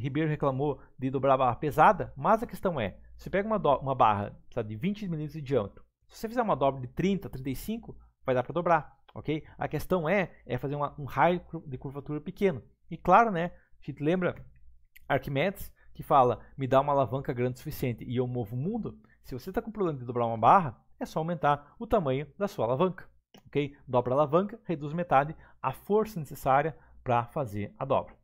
Ribeiro reclamou de dobrar a barra pesada, mas a questão é, você pega uma, uma barra sabe, de 20 milímetros de diâmetro, se você fizer uma dobra de 30, 35, vai dar para dobrar, ok? A questão é, é fazer uma, um raio de curvatura pequeno. E claro, né, a gente lembra Arquimedes, que fala, me dá uma alavanca grande o suficiente e eu movo o mundo, se você está com problema de dobrar uma barra, é só aumentar o tamanho da sua alavanca. Ok? Dobra a alavanca, reduz metade a força necessária para fazer a dobra.